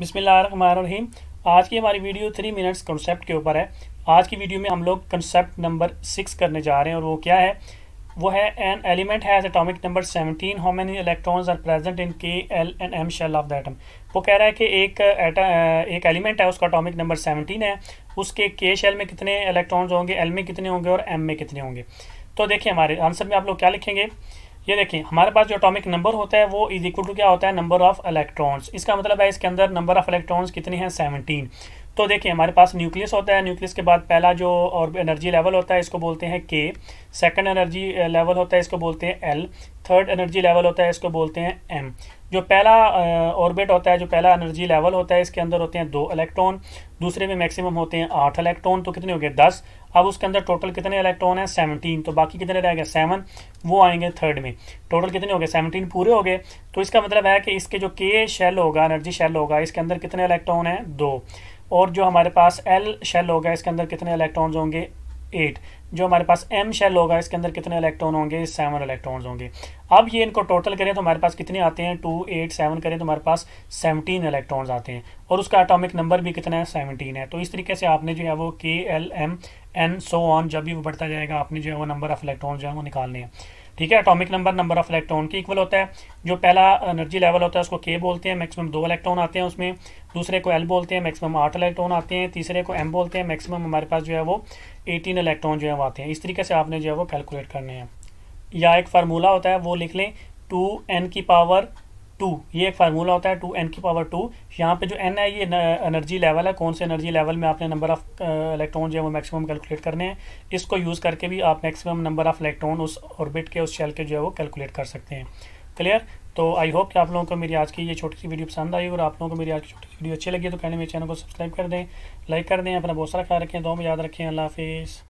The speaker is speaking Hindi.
बिसमीम आज की हमारी वीडियो थ्री मिनट्स कॉन्सेप्ट के ऊपर है आज की वीडियो में हम लोग कंसेप्ट नंबर सिक्स करने जा रहे हैं और वो क्या है वो है an element has atomic number seventeen how many electrons are present in K L and M shell of the atom वो कह रहा है कि एक एक एलिमेंट है उसका एटॉमिक नंबर सेवनटीन है उसके के शेल में कितने इलेक्ट्रॉन्स होंगे एल में कितने होंगे और एम में कितने होंगे तो देखिए हमारे आंसर में आप लोग क्या लिखेंगे ये देखिए हमारे पास जो अटोमिक नंबर होता है वो इज इक्वल टू क्या होता है नंबर ऑफ इलेक्ट्रॉन्स इसका मतलब है इसके अंदर नंबर ऑफ इलेक्ट्रॉन्स कितने हैं सेवनटीन तो देखिए हमारे पास न्यूक्लियस होता है न्यूक्लियस के बाद पहला जो और एनर्जी लेवल होता है इसको बोलते हैं के सेकंड एनर्जी लेवल होता है इसको बोलते हैं एल थर्ड एनर्जी लेवल होता है इसको बोलते हैं एम जो पहला ऑर्बिट eh, होता है जो पहला एनर्जी लेवल होता है इसके अंदर होते हैं दो इलेक्ट्रॉन दूसरे में मैक्सिमम होते हैं आठ इलेक्ट्रॉन तो कितने हो गए दस अब उसके अंदर टोटल कितने इलेक्ट्रॉन हैं सेवनटीन तो बाकी कितने रह गए सेवन वो आएंगे थर्ड में टोटल कितने हो गए सेवनटीन पूरे हो गए तो इसका मतलब है कि इसके जो के शेल होगा एनर्जी शेल होगा इसके अंदर कितने इलेक्ट्रॉन हैं दो और जो हमारे पास एल शेल होगा इसके अंदर कितने इलेक्ट्रॉन्स होंगे एट जो हमारे पास एम शेल होगा इसके अंदर कितने इलेक्ट्रॉन होंगे सेवन इलेक्ट्रॉन्स होंगे अब ये इनको टोटल करें तो हमारे पास कितने आते हैं टू एट सेवन करें तो हमारे पास सेवनटीन इलेक्ट्रॉन्स आते हैं और उसका एटॉमिक नंबर भी कितना है सेवनटीन है तो इस तरीके से आपने जो है वो K L M N so on जब भी वो बढ़ता जाएगा आपने जो है वो नंबर ऑफ इलेक्ट्रॉन जो है वो निकालने हैं ठीक है atomic number number of electron के इक्वल होता है जो पहला एनर्जी लेवल होता है उसको के बोलते हैं मैक्सिमम दो इलेक्ट्रॉन आते हैं उसमें दूसरे को एल बोलते हैं मैक्सिमम आठ इलेक्ट्रॉन आते हैं तीसरे को एम बोलते हैं मैक्सिमम हमारे पास जो है वो एटीन इलेक्ट्रॉन जो है करवाते हैं इस तरीके से आपने जो है वो कैलकुलेट करने हैं या एक फार्मूला होता है वो लिख लें टू एन की पावर टू ये एक फार्मूला होता है टू एन की पावर टू यहाँ पे जो एन है ये एनर्जी लेवल है कौन से एनर्जी लेवल में आपने नंबर ऑफ इलेक्ट्रॉन जो है वो मैक्सिमम कैलकुलेट करने हैं इसको यूज़ करके भी आप मैक्सिमम नंबर ऑफ इलेक्ट्रॉन उस ऑर्बिट के उस शेल के जो है वो कैलकुलेट कर सकते हैं क्लियर तो आई होप कि आप लोगों को मेरी आज की ये छोटी सी वीडियो पसंद आई और आप लोगों को मेरी आज की छोटी सी वीडियो अच्छी लगी तो कहने मेरे चैनल को सब्सक्राइब कर दें लाइक कर दें अपना बहुत सारा ख्याल रखें दो में याद रखें अल्लाह हाफिज़